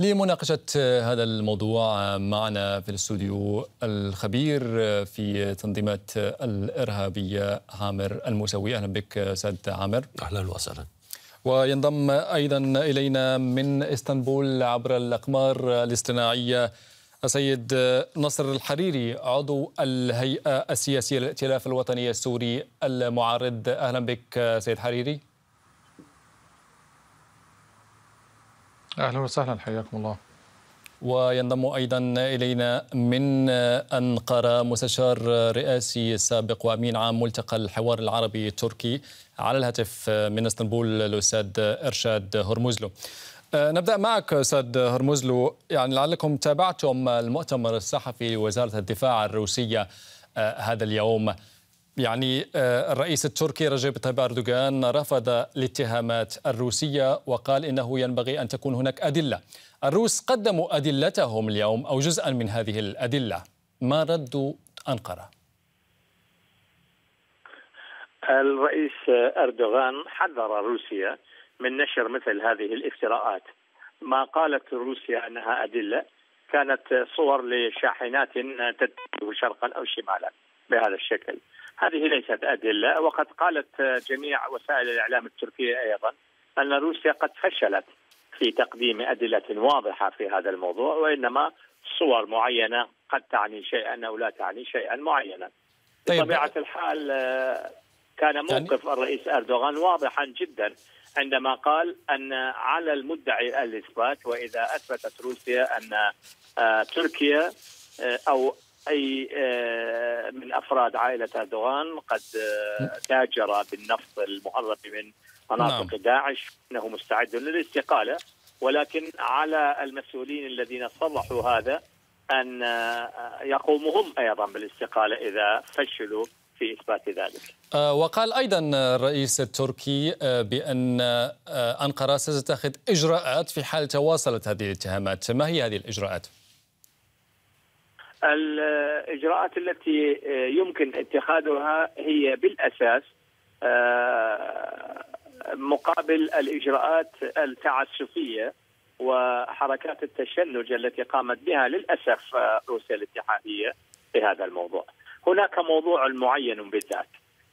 لمناقشة هذا الموضوع معنا في الاستوديو الخبير في تنظيمات الإرهابية عامر الموسوي أهلا بك سيد عامر أهلا وسهلا وينضم أيضا إلينا من إسطنبول عبر الأقمار الاصطناعية السيد نصر الحريري عضو الهيئة السياسية للائتلاف الوطني السوري المعارض أهلا بك سيد حريري أهلا وسهلا حياكم الله وينضم ايضا الينا من انقره مستشار رئاسي سابق وامين عام ملتقى الحوار العربي التركي على الهاتف من اسطنبول الاستاذ ارشاد هرمزلو. أه، نبدا معك استاذ هرمزلو يعني لعلكم تابعتم المؤتمر الصحفي لوزاره الدفاع الروسيه أه، هذا اليوم. يعني آه، الرئيس التركي رجب طيب أردوغان رفض الاتهامات الروسية وقال إنه ينبغي أن تكون هناك أدلة الروس قدموا أدلتهم اليوم أو جزءا من هذه الأدلة ما رد أنقرة؟ الرئيس أردوغان حذر روسيا من نشر مثل هذه الافتراءات ما قالت روسيا أنها أدلة كانت صور لشاحنات تتجه شرقا أو شمالا بهذا الشكل هذه ليست أدلة وقد قالت جميع وسائل الإعلام التركية أيضا أن روسيا قد فشلت في تقديم أدلة واضحة في هذا الموضوع وإنما صور معينة قد تعني شيئا أو لا تعني شيئا معينا طيب بطبيعة الحال كان يعني موقف يعني... الرئيس أردوغان واضحا جدا عندما قال أن على المدعي الإثبات وإذا أثبتت روسيا أن آه، تركيا آه، أو اي آه، من افراد عائله اردوغان قد آه، نعم. تاجر بالنفط المهرب من مناطق نعم. داعش انه مستعد للاستقاله ولكن على المسؤولين الذين صرحوا هذا ان آه، يقوموا هم ايضا بالاستقاله اذا فشلوا في اثبات ذلك. وقال ايضا الرئيس التركي بان انقره ستتخذ اجراءات في حال تواصلت هذه الاتهامات، ما هي هذه الاجراءات؟ الاجراءات التي آه، يمكن اتخاذها هي بالاساس آه، مقابل الاجراءات التعسفيه وحركات التشنج التي قامت بها للاسف آه، روسيا الاتحاديه في هذا الموضوع. هناك موضوع معين بالذات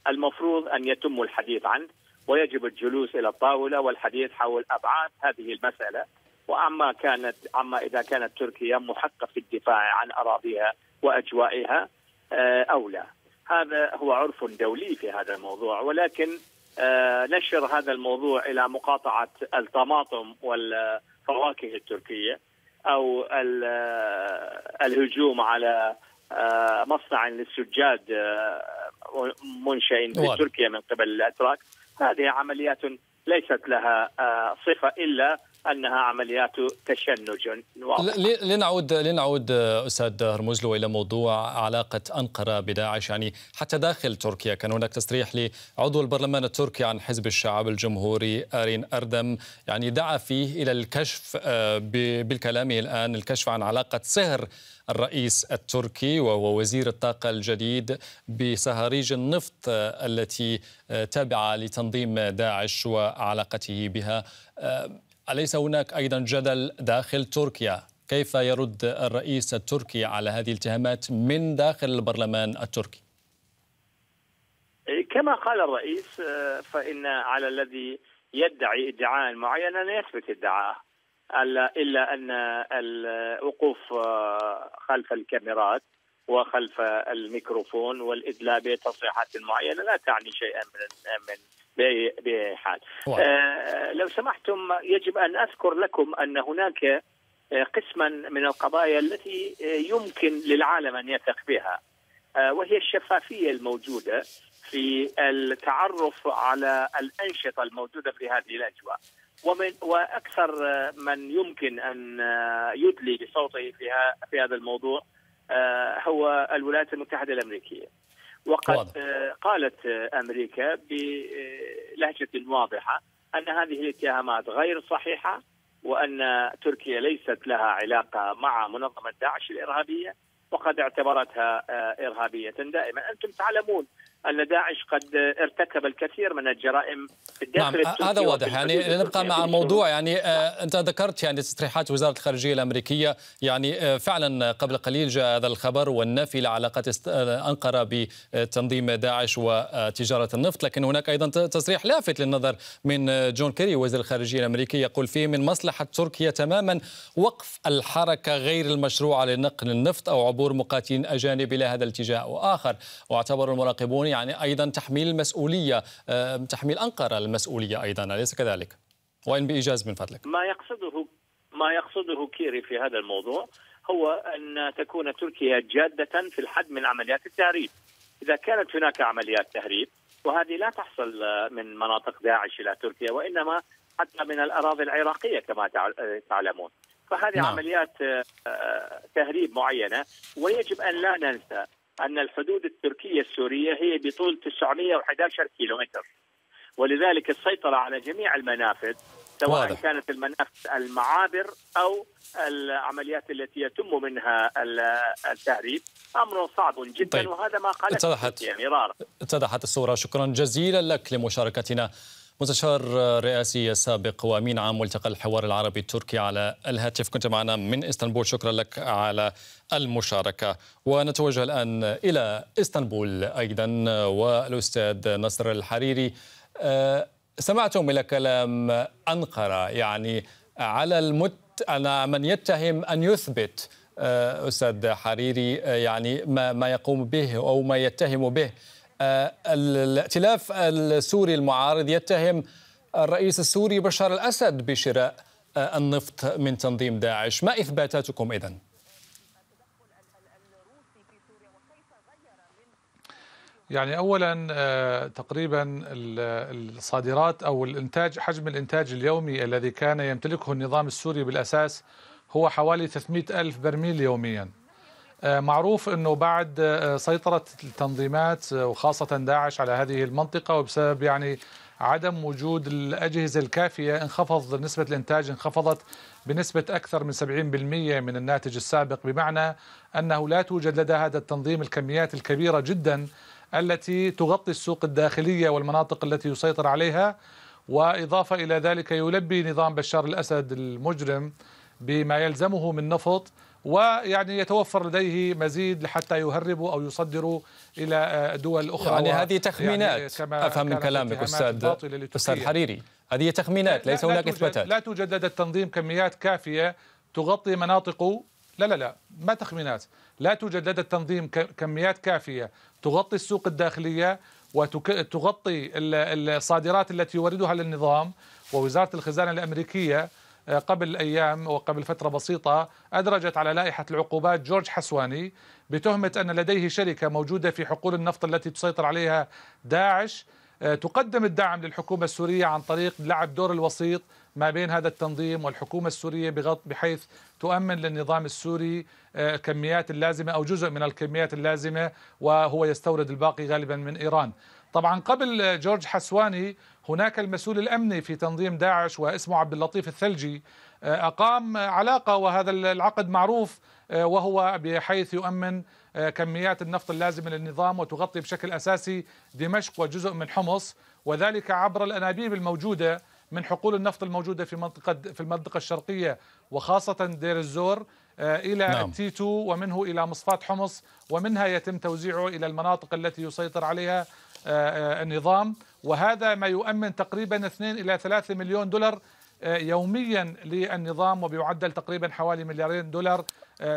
المفروض ان يتم الحديث عنه ويجب الجلوس الى الطاوله والحديث حول ابعاد هذه المساله وعما كانت عما اذا كانت تركيا محقه في الدفاع عن اراضيها واجوائها آه، او لا. هذا هو عرف دولي في هذا الموضوع ولكن آه، نشر هذا الموضوع الى مقاطعه الطماطم والفواكه التركيه او آه، الهجوم على مصنع للسجاد منشئ في تركيا من قبل الاتراك هذه عمليات ليست لها صفه الا انها عمليات تشنج واضح. لنعود لنعود استاذ هرمزلو الى موضوع علاقه انقره بداعش يعني حتى داخل تركيا كان هناك تصريح لعضو البرلمان التركي عن حزب الشعب الجمهوري ارين اردم يعني دعا فيه الى الكشف آه، بالكلام الان الكشف عن علاقه سهر الرئيس التركي وهو وزير الطاقة الجديد بصهاريج النفط آه، التي آه، تابعة لتنظيم داعش وعلاقته بها أليس هناك أيضا جدل داخل تركيا كيف يرد الرئيس التركي على هذه الاتهامات من داخل البرلمان التركي إيه، كما قال الرئيس آه، فإن على الذي يدعي ادعاء معينا أن يثبت ادعاءه إلا أن الوقوف آه، خلف الكاميرات وخلف الميكروفون والادلاء بتصريحات معينه لا تعني شيئا من من باي حال. آه لو سمحتم يجب ان اذكر لكم ان هناك آه، قسما من القضايا التي آه، يمكن للعالم ان يثق بها آه، وهي الشفافيه الموجوده في التعرف على الانشطه الموجوده في هذه الاجواء ومن واكثر من يمكن ان يدلي بصوته في هذا الموضوع آه، هو الولايات المتحدة الأمريكية وقد آه، قالت آه، أمريكا بلهجة واضحة أن هذه الاتهامات غير صحيحة وأن تركيا ليست لها علاقة مع منظمة داعش الإرهابية وقد اعتبرتها إرهابية دائما أنتم تعلمون ان داعش قد ارتكب الكثير من الجرائم في الداخل نعم آه، هذا واضح يعني نبقى مع الموضوع يعني آه انت ذكرت يعني تصريحات وزاره الخارجيه الامريكيه يعني آه فعلا قبل قليل جاء هذا الخبر والنفي لعلاقات آه، انقره بتنظيم داعش وتجاره النفط لكن هناك ايضا تصريح لافت للنظر من جون كيري وزير الخارجيه الامريكي يقول فيه من مصلحه تركيا تماما وقف الحركه غير المشروعه لنقل النفط او عبور مقاتلين اجانب الى هذا الاتجاه واخر واعتبر المراقبون يعني أيضا تحميل المسؤولية تحميل أنقرة المسؤولية أيضا أليس كذلك؟ وإن بإيجاز من فضلك ما يقصده ما يقصده كيري في هذا الموضوع هو أن تكون تركيا جادة في الحد من عمليات التهريب إذا كانت هناك عمليات تهريب وهذه لا تحصل من مناطق داعش إلى تركيا وإنما حتى من الأراضي العراقية كما تعلمون فهذه نعم. عمليات آه، تهريب معينة ويجب أن لا ننسى أن الحدود التركية السورية هي بطول 911 كيلومتر ولذلك السيطرة على جميع المنافذ سواء واضح. كانت المنافذ المعابر أو العمليات التي يتم منها التهريب أمر صعب جدا طيب. وهذا ما قالت اتضحت, مرارا اتضحت الصورة شكرا جزيلا لك لمشاركتنا مستشار رئاسي السابق وامين عام ملتقى الحوار العربي التركي على الهاتف كنت معنا من اسطنبول شكرا لك على المشاركه ونتوجه الان الى اسطنبول ايضا والاستاذ نصر الحريري آه، سمعتم الى كلام انقره يعني على المت أنا من يتهم أن يثبت آه، أستاذ حريري آه، يعني ما, ما يقوم به أو ما يتهم به آه، الائتلاف السوري المعارض يتهم الرئيس السوري بشار الأسد بشراء آه، النفط من تنظيم داعش ما إثباتاتكم إذن؟ يعني اولا آه، تقريبا الصادرات او الانتاج حجم الانتاج اليومي الذي كان يمتلكه النظام السوري بالاساس هو حوالي 300 الف برميل يوميا آه، معروف انه بعد آه، سيطره التنظيمات آه، وخاصه داعش على هذه المنطقه وبسبب يعني عدم وجود الاجهزه الكافيه انخفض نسبه الانتاج انخفضت بنسبه اكثر من 70% من الناتج السابق بمعنى انه لا توجد لدى هذا التنظيم الكميات الكبيره جدا التي تغطي السوق الداخليه والمناطق التي يسيطر عليها واضافه الى ذلك يلبي نظام بشار الاسد المجرم بما يلزمه من نفط ويعني يتوفر لديه مزيد لحتى يهربوا أو يصدروا إلى دول أخرى يعني هذه يعني تخمينات يعني كما أفهم من كلامك أستاذ أستاذ حريري هذه تخمينات ليس هناك إثباتات لا توجد لدى التنظيم كميات كافية تغطي مناطقه لا لا لا ما تخمينات لا توجد لدى التنظيم كميات كافية تغطي السوق الداخلية وتغطي الصادرات التي يوردها للنظام ووزارة الخزانة الأمريكية آه، قبل أيام وقبل فترة بسيطة أدرجت على لائحة العقوبات جورج حسواني بتهمة أن لديه شركة موجودة في حقول النفط التي تسيطر عليها داعش آه، تقدم الدعم للحكومة السورية عن طريق لعب دور الوسيط ما بين هذا التنظيم والحكومة السورية بغط بحيث تؤمن للنظام السوري آه، كميات اللازمة أو جزء من الكميات اللازمة وهو يستورد الباقي غالبا من إيران طبعا قبل جورج حسواني هناك المسؤول الامني في تنظيم داعش واسمه عبد اللطيف الثلجي آه، اقام علاقه وهذا العقد معروف آه، وهو بحيث يؤمن آه، كميات النفط اللازمه للنظام وتغطي بشكل اساسي دمشق وجزء من حمص وذلك عبر الانابيب الموجوده من حقول النفط الموجوده في منطقه في المنطقه الشرقيه وخاصه دير الزور الى نعم. تيتو ومنه الى مصفات حمص ومنها يتم توزيعه الى المناطق التي يسيطر عليها آه، آه، النظام وهذا ما يؤمن تقريبا 2 إلى 3 مليون دولار آه، يوميا للنظام وبيعدل تقريبا حوالي مليارين دولار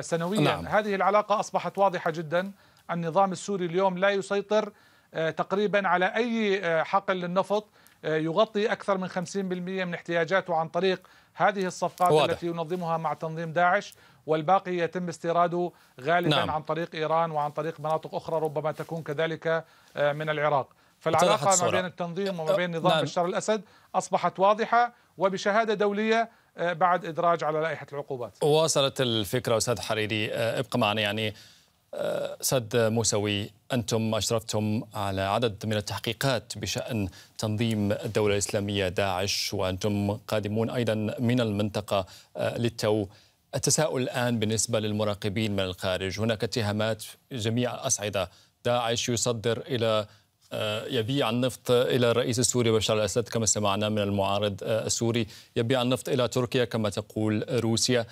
سنويا نعم. هذه العلاقة أصبحت واضحة جدا النظام السوري اليوم لا يسيطر تقريبا على أي حقل للنفط يغطي أكثر من 50% من احتياجاته عن طريق هذه الصفقات واضح. التي ينظمها مع تنظيم داعش والباقي يتم استيراده غالبا نعم. عن طريق إيران وعن طريق مناطق أخرى ربما تكون كذلك آه، من العراق فالعلاقة ما بين التنظيم وما بين نظام نعم. بشار الأسد أصبحت واضحة وبشهادة دولية آه، بعد إدراج على لائحة العقوبات واصلت الفكرة أستاذ حريري آه، ابقى معنا يعني سد موسوي أنتم أشرفتم على عدد من التحقيقات بشأن تنظيم الدولة الإسلامية داعش وأنتم قادمون أيضا من المنطقة للتو التساؤل الآن بالنسبة للمراقبين من الخارج هناك اتهامات جميع أصعدة داعش يصدر إلى آه، يبيع النفط إلى الرئيس السوري بشار الأسد كما سمعنا من المعارض آه، السوري يبيع النفط إلى تركيا كما تقول روسيا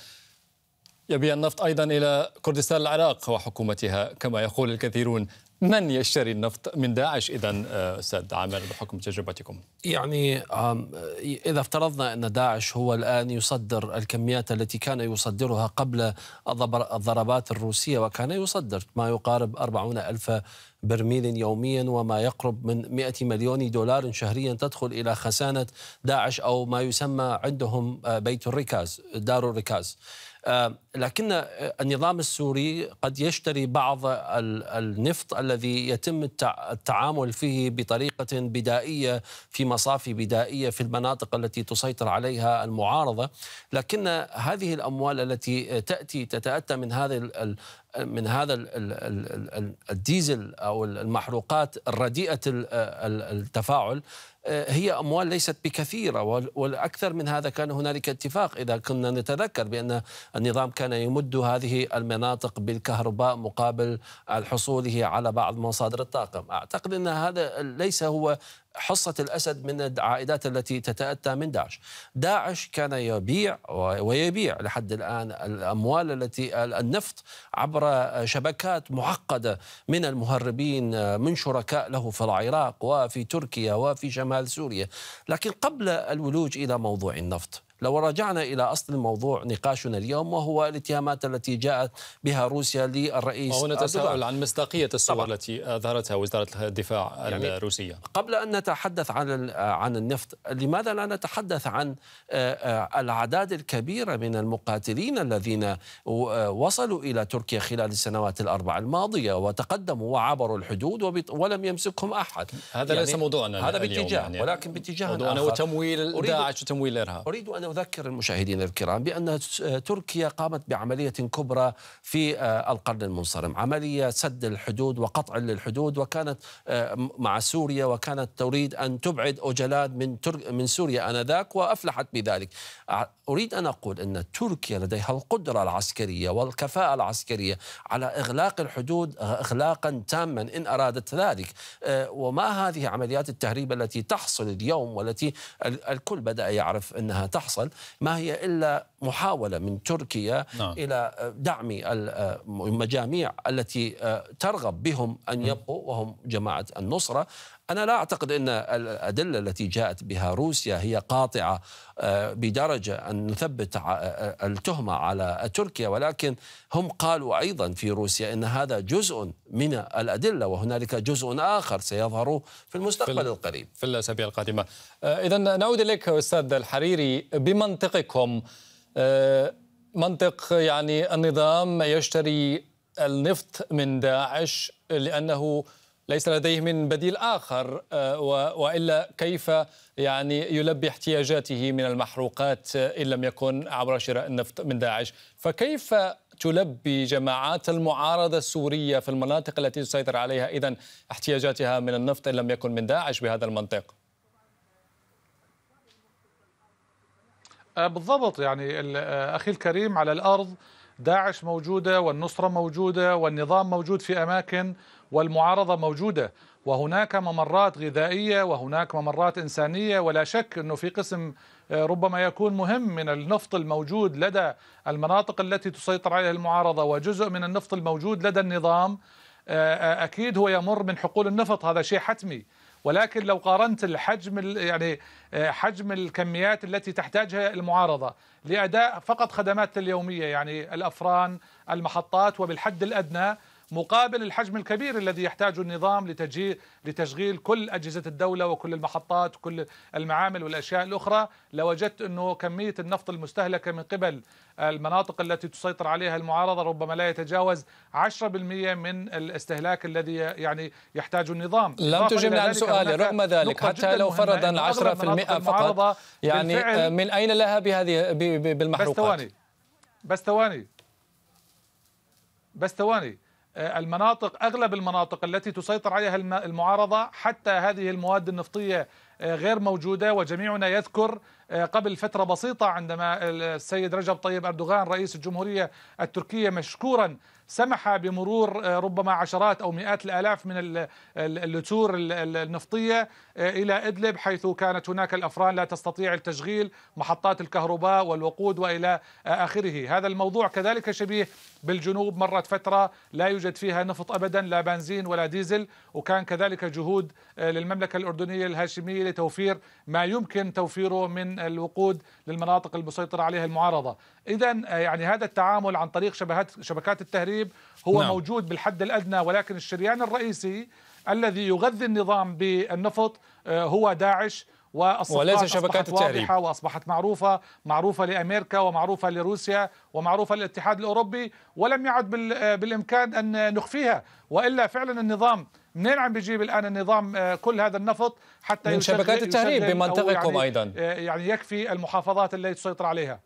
يبيع النفط أيضا إلى كردستان العراق وحكومتها كما يقول الكثيرون من يشتري النفط من داعش اذا آه، استاذ عامر بحكم تجربتكم؟ يعني اذا افترضنا ان داعش هو الان يصدر الكميات التي كان يصدرها قبل الضربات الروسيه وكان يصدر ما يقارب 40 الف برميل يوميا وما يقرب من 100 مليون دولار شهريا تدخل الى خزانه داعش او ما يسمى عندهم آه، بيت الركاز دار الركاز. آه، لكن آه، النظام السوري قد يشتري بعض النفط الذي يتم التعامل فيه بطريقة بدائية في مصافي بدائية في المناطق التي تسيطر عليها المعارضة لكن هذه الأموال التي تأتي تتأتى من هذه من هذا الديزل او المحروقات الرديئه التفاعل آه، هي اموال ليست بكثيره والاكثر من هذا كان هنالك اتفاق اذا كنا نتذكر بان النظام كان يمد هذه المناطق بالكهرباء مقابل حصوله على بعض مصادر الطاقم، اعتقد ان هذا ليس هو حصة الأسد من العائدات التي تتأتى من داعش داعش كان يبيع ويبيع لحد الآن الأموال التي النفط عبر شبكات معقدة من المهربين من شركاء له في العراق وفي تركيا وفي شمال سوريا لكن قبل الولوج إلى موضوع النفط لو رجعنا إلى أصل الموضوع نقاشنا اليوم وهو الاتهامات التي جاءت بها روسيا للرئيس وهنا تساؤل عن مصداقية الصور طبعا. التي أظهرتها وزارة الدفاع يعني الروسية قبل أن نتحدث عن عن النفط لماذا لا نتحدث عن آه، آه، الأعداد الكبيرة من المقاتلين الذين آه، وصلوا إلى تركيا خلال السنوات الأربع الماضية وتقدموا وعبروا الحدود ولم يمسكهم أحد هذا يعني ليس موضوعنا هذا باتجاه يعني ولكن باتجاه موضوعنا هو تمويل داعش وتمويل الإرهاب أريد أن أذكر المشاهدين الكرام بأن آه، تركيا قامت بعملية كبرى في آه، القرن المنصرم عملية سد الحدود وقطع للحدود وكانت آه، مع سوريا وكانت تريد أن تبعد أوجلاد من, من سوريا آنذاك وأفلحت بذلك أريد أن أقول أن تركيا لديها القدرة العسكرية والكفاءة العسكرية على إغلاق الحدود إغلاقا تاما إن أرادت ذلك وما هذه عمليات التهريب التي تحصل اليوم والتي الكل بدأ يعرف أنها تحصل يحصل ما هي إلا محاولة من تركيا نعم. إلى دعم المجاميع التي آه، ترغب بهم أن يبقوا وهم جماعة النصرة أنا لا أعتقد أن الأدلة التي جاءت بها روسيا هي قاطعة آه، بدرجة أن نثبت آه، التهمة على تركيا ولكن هم قالوا أيضا في روسيا أن هذا جزء من الأدلة وهنالك جزء آخر سيظهر في المستقبل في القريب في الأسابيع القادمة إذا نعود إليك أستاذ الحريري بمنطقكم آه، منطق يعني النظام يشتري النفط من داعش لأنه ليس لديه من بديل آخر آه، وإلا كيف يعني يلبي احتياجاته من المحروقات آه، إن لم يكن عبر شراء النفط من داعش فكيف تلبي جماعات المعارضة السورية في المناطق التي تسيطر عليها إذا احتياجاتها من النفط إن لم يكن من داعش بهذا المنطق؟ آه، بالضبط يعني آه، أخي الكريم على الأرض داعش موجودة والنصرة موجودة والنظام موجود في أماكن والمعارضة موجودة وهناك ممرات غذائية وهناك ممرات إنسانية ولا شك أنه في قسم آه، ربما يكون مهم من النفط الموجود لدى المناطق التي تسيطر عليها المعارضة وجزء من النفط الموجود لدى النظام أكيد هو يمر من حقول النفط هذا شيء حتمي ولكن لو قارنت الحجم يعني آه، حجم الكميات التي تحتاجها المعارضه لاداء فقط خدمات اليوميه يعني الافران المحطات وبالحد الادنى مقابل الحجم الكبير الذي يحتاجه النظام لتشغيل كل أجهزة الدولة وكل المحطات وكل المعامل والأشياء الأخرى لوجدت أنه كمية النفط المستهلكة من قبل المناطق التي تسيطر عليها المعارضة ربما لا يتجاوز 10% من الاستهلاك الذي يعني يحتاجه النظام لم تجبني عن سؤالي رغم ذلك حتى لو فرضا 10% فقط يعني من أين لها بهذه بالمحروقات بس ثواني بس ثواني بس ثواني آه، المناطق اغلب المناطق التي تسيطر عليها المعارضه حتى هذه المواد النفطيه آه، غير موجوده وجميعنا يذكر آه، قبل فتره بسيطه عندما السيد رجب طيب اردوغان رئيس الجمهوريه التركيه مشكورا سمح بمرور ربما عشرات او مئات الالاف من اللتور النفطيه الى ادلب حيث كانت هناك الافران لا تستطيع التشغيل محطات الكهرباء والوقود والى اخره هذا الموضوع كذلك شبيه بالجنوب مرت فترة لا يوجد فيها نفط أبدا لا بنزين ولا ديزل وكان كذلك جهود آه، للمملكة الأردنية الهاشمية لتوفير ما يمكن توفيره من الوقود للمناطق المسيطرة عليها المعارضة إذا آه، يعني هذا التعامل عن طريق شبهات شبكات التهريب هو نعم. موجود بالحد الأدنى ولكن الشريان الرئيسي الذي يغذي النظام بالنفط آه، هو داعش والصفقات وليس شبكات التهريب واضحة وأصبحت معروفة معروفة لأمريكا ومعروفة لروسيا ومعروفة للاتحاد الأوروبي ولم يعد بالإمكان أن نخفيها وإلا فعلا النظام منين عم بيجيب الان النظام آه، كل هذا النفط حتى من شبكات التهريب بمنطقكم يعني ايضا آه، يعني يكفي المحافظات التي تسيطر عليها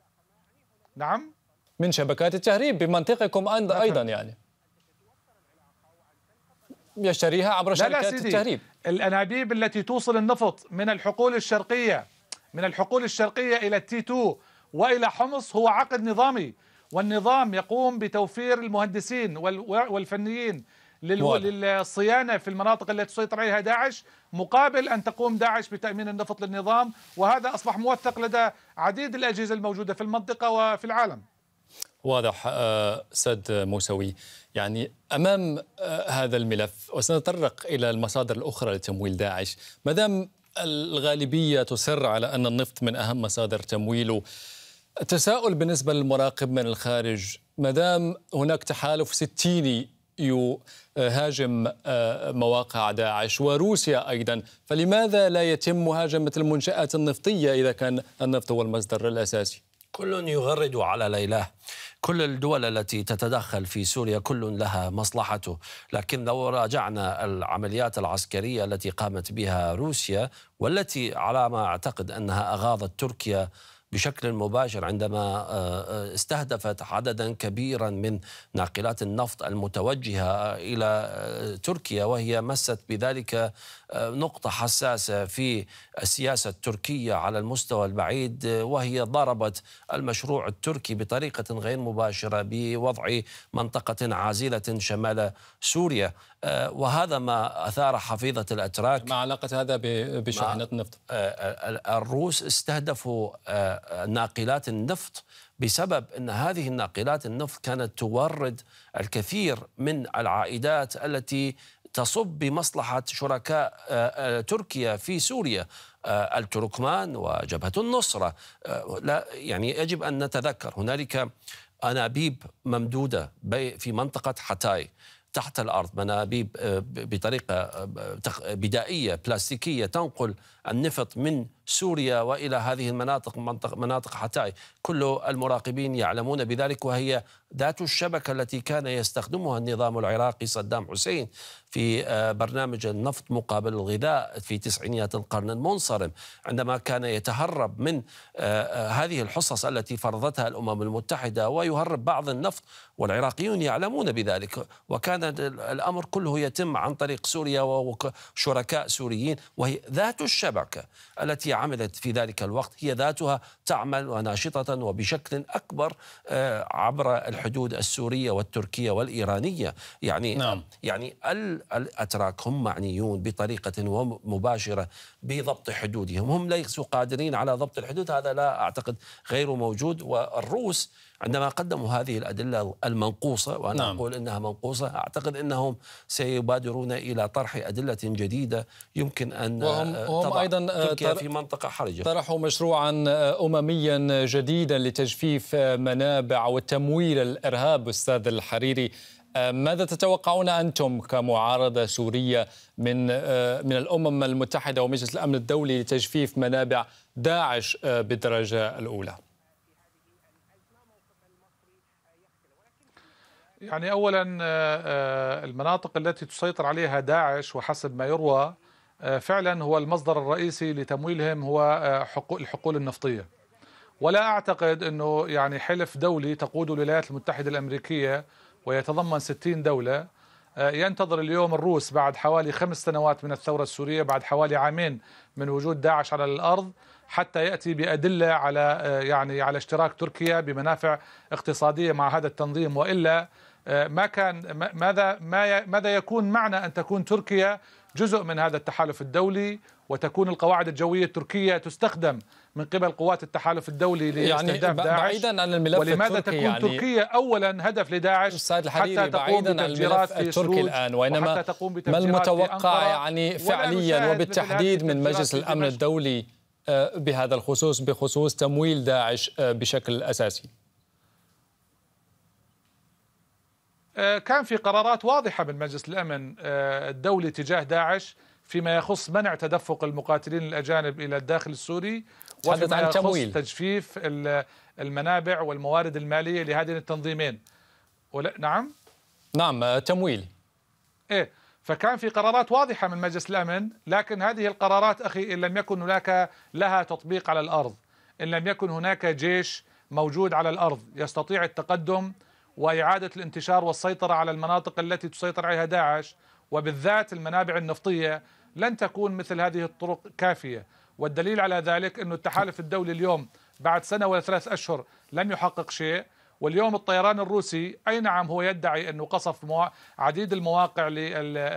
نعم من شبكات التهريب بمنطقكم نعم. ايضا يعني يشتريها عبر شركات لا لا سيدي. التهريب الأنابيب التي توصل النفط من الحقول الشرقية من الحقول الشرقية إلى التي 2 وإلى حمص هو عقد نظامي والنظام يقوم بتوفير المهندسين والفنيين للصيانة في المناطق التي تسيطر عليها داعش مقابل أن تقوم داعش بتأمين النفط للنظام وهذا أصبح موثق لدى عديد الأجهزة الموجودة في المنطقة وفي العالم واضح آه، سيد موسوي يعني امام آه، هذا الملف وسنتطرق الى المصادر الاخرى لتمويل داعش ما دام الغالبيه تصر على ان النفط من اهم مصادر تمويله التساؤل بالنسبه للمراقب من الخارج ما دام هناك تحالف ستيني يهاجم آه، مواقع داعش وروسيا ايضا فلماذا لا يتم مهاجمه المنشات النفطيه اذا كان النفط هو المصدر الاساسي كل يغرد على ليلاه كل الدول التي تتدخل في سوريا كل لها مصلحته لكن لو راجعنا العمليات العسكرية التي قامت بها روسيا والتي على ما أعتقد أنها أغاظت تركيا بشكل مباشر عندما آه، آه، استهدفت عددا كبيرا من ناقلات النفط المتوجهه الى آه، تركيا وهي مست بذلك آه، نقطة حساسة في السياسة التركية على المستوى البعيد آه، وهي ضربت المشروع التركي بطريقة غير مباشرة بوضع منطقة عازلة شمال سوريا آه، وهذا ما أثار حفيظة الأتراك ما علاقة هذا بشحنة النفط؟ الروس استهدفوا ناقلات النفط بسبب ان هذه الناقلات النفط كانت تورد الكثير من العائدات التي تصب بمصلحة شركاء آه، آه، تركيا في سوريا آه، التركمان وجبهة النصرة لا يعني يجب أن نتذكر هنالك أنابيب ممدودة في منطقة حتاي تحت الارض منابيب بطريقه بدائيه بلاستيكيه تنقل النفط من سوريا والى هذه المناطق منطق مناطق حتاي، كل المراقبين يعلمون بذلك وهي ذات الشبكه التي كان يستخدمها النظام العراقي صدام حسين في آه، برنامج النفط مقابل الغذاء في تسعينيات القرن المنصرم، عندما كان يتهرب من آه، آه، هذه الحصص التي فرضتها الامم المتحده ويهرب بعض النفط والعراقيون يعلمون بذلك، وكان الامر كله يتم عن طريق سوريا وشركاء سوريين وهي ذات الشبكه الشبكة التي عملت في ذلك الوقت هي ذاتها تعمل وناشطة وبشكل أكبر آه، عبر الحدود السورية والتركية والإيرانية يعني نعم. يعني الأتراك هم معنيون بطريقة مباشرة بضبط حدودهم هم ليسوا قادرين على ضبط الحدود هذا لا أعتقد غير موجود والروس عندما قدموا هذه الأدلة المنقوصة وأنا نعم. أقول إنها منقوصة أعتقد أنهم سيبادرون إلى طرح أدلة جديدة يمكن أن آه، وهم, وهم أيضا آه، تركيا في منطقة حرجة طرحوا مشروعا آه، أمميا جديدا لتجفيف منابع وتمويل الإرهاب أستاذ الحريري آه، ماذا تتوقعون أنتم كمعارضة سورية من آه، من الأمم المتحدة ومجلس الأمن الدولي لتجفيف منابع داعش آه، بالدرجة الأولى؟ يعني اولا المناطق التي تسيطر عليها داعش وحسب ما يروى فعلا هو المصدر الرئيسي لتمويلهم هو الحقول النفطيه ولا اعتقد انه يعني حلف دولي تقوده الولايات المتحده الامريكيه ويتضمن 60 دولة آه، ينتظر اليوم الروس بعد حوالي خمس سنوات من الثورة السورية بعد حوالي عامين من وجود داعش على الأرض حتى ياتي بادله على آه، يعني على اشتراك تركيا بمنافع اقتصاديه مع هذا التنظيم والا آه، ما كان ماذا ما ماذا يكون معنى ان تكون تركيا جزء من هذا التحالف الدولي وتكون القواعد الجويه التركيه تستخدم من قبل قوات التحالف الدولي يعني لاستهداف يعني داعش بعيدا عن الملف ولماذا التركي تكون يعني تركيا اولا هدف لداعش حتى تقوم بتفجيرات في التركي الان وانما تقوم ما المتوقع يعني فعليا وبالتحديد من مجلس الامن الدولي آه، بهذا الخصوص بخصوص تمويل داعش آه، بشكل اساسي آه، كان في قرارات واضحة من مجلس الأمن الدولي تجاه داعش فيما يخص منع تدفق المقاتلين الأجانب إلى الداخل السوري تحدث عن تمويل تجفيف المنابع والموارد المالية لهذين التنظيمين ولا نعم نعم آه، تمويل إيه فكان في قرارات واضحة من مجلس الأمن لكن هذه القرارات أخي إن لم يكن هناك لها تطبيق على الأرض إن لم يكن هناك جيش موجود على الأرض يستطيع التقدم وإعادة الانتشار والسيطرة على المناطق التي تسيطر عليها داعش وبالذات المنابع النفطية لن تكون مثل هذه الطرق كافية والدليل على ذلك أن التحالف الدولي اليوم بعد سنة ولا ثلاث أشهر لم يحقق شيء واليوم الطيران الروسي أي نعم هو يدعي أنه قصف عديد المواقع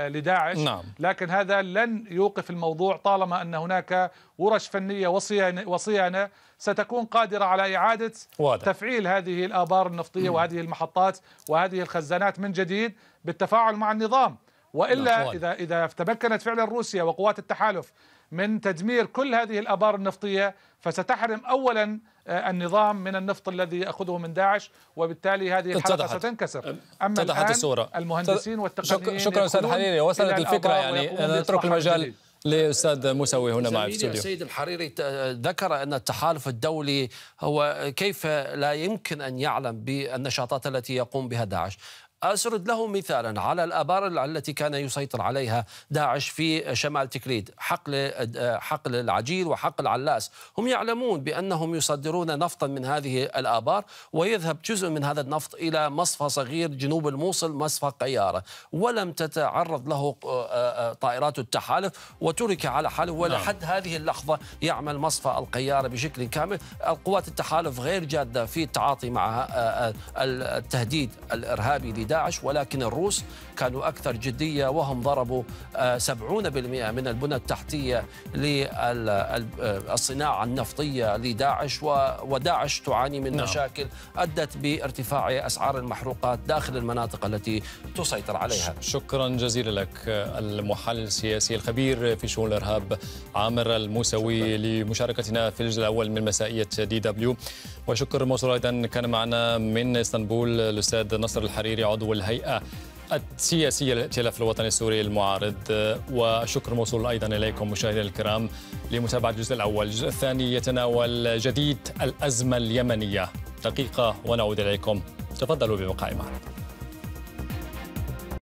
لداعش نعم. لكن هذا لن يوقف الموضوع طالما أن هناك ورش فنية وصيانة, وصيانة ستكون قادرة على إعادة واضح. تفعيل هذه الآبار النفطية مم. وهذه المحطات وهذه الخزانات من جديد بالتفاعل مع النظام وإلا نعم. إذا, إذا تمكنت فعلا روسيا وقوات التحالف من تدمير كل هذه الابار النفطيه فستحرم اولا آه، النظام من النفط الذي ياخذه من داعش وبالتالي هذه الحلقه اتضحت. ستنكسر اما اتضحت الآن الصوره المهندسين والتقنيين شكرا استاذ حريري وصلت الفكره يعني نترك المجال للاستاذ موسوي هنا معي في الاستوديو السيد الحريري ذكر ان التحالف الدولي هو كيف لا يمكن ان يعلم بالنشاطات التي يقوم بها داعش أسرد له مثالا على الأبار التي كان يسيطر عليها داعش في شمال تكريد حقل, حقل العجيل وحقل علاس هم يعلمون بأنهم يصدرون نفطا من هذه الآبار ويذهب جزء من هذا النفط إلى مصفى صغير جنوب الموصل مصفى قيارة ولم تتعرض له آه، آه، آه، طائرات التحالف وترك على حاله نعم. ولحد هذه اللحظة يعمل مصفى القيارة بشكل كامل القوات التحالف غير جادة في التعاطي مع التهديد الإرهابي لداعش داعش ولكن الروس كانوا أكثر جدية وهم ضربوا 70% آه، من البنى التحتية للصناعة آه، النفطية لداعش وداعش تعاني من نعم. مشاكل أدت بارتفاع أسعار المحروقات داخل المناطق التي تسيطر عليها شكرا جزيلا لك آه، المحلل السياسي الخبير في شؤون الإرهاب عامر الموسوي لمشاركتنا في الجزء الأول من مسائية دي دبليو وشكر موصول أيضا كان معنا من اسطنبول الأستاذ نصر الحريري عضو عضو الهيئة السياسية للائتلاف الوطني السوري المعارض وشكر موصول أيضا إليكم مشاهدينا الكرام لمتابعة الجزء الأول الجزء الثاني يتناول جديد الأزمة اليمنية دقيقة ونعود إليكم تفضلوا بمقايمة معنا